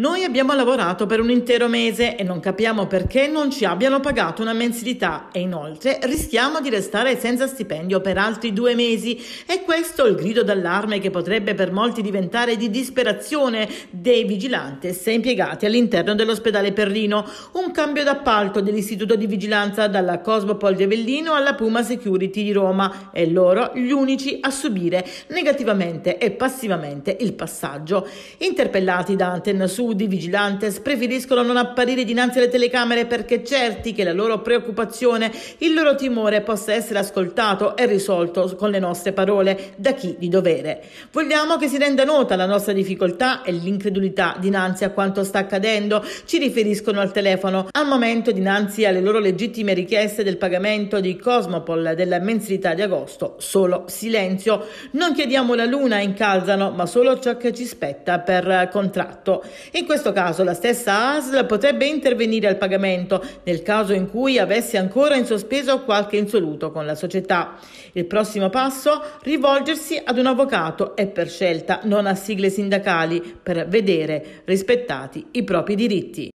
Noi abbiamo lavorato per un intero mese e non capiamo perché non ci abbiano pagato una mensilità e inoltre rischiamo di restare senza stipendio per altri due mesi. E questo il grido d'allarme che potrebbe per molti diventare di disperazione dei vigilanti se impiegati all'interno dell'ospedale Perrino. Un cambio d'appalto dell'istituto di vigilanza dalla Cosmopol di Avellino alla Puma Security di Roma e loro gli unici a subire negativamente e passivamente il passaggio. Interpellati da Antenna Sud di Vigilantes, preferiscono non apparire dinanzi alle telecamere perché certi che la loro preoccupazione, il loro timore possa essere ascoltato e risolto con le nostre parole da chi di dovere. Vogliamo che si renda nota la nostra difficoltà e l'incredulità dinanzi a quanto sta accadendo, ci riferiscono al telefono. Al momento, dinanzi alle loro legittime richieste del pagamento di Cosmopol della mensilità di agosto, solo silenzio. Non chiediamo la luna, incalzano, ma solo ciò che ci spetta per contratto. In questo caso la stessa ASL potrebbe intervenire al pagamento nel caso in cui avesse ancora in sospeso qualche insoluto con la società. Il prossimo passo? Rivolgersi ad un avvocato e per scelta non a sigle sindacali per vedere rispettati i propri diritti.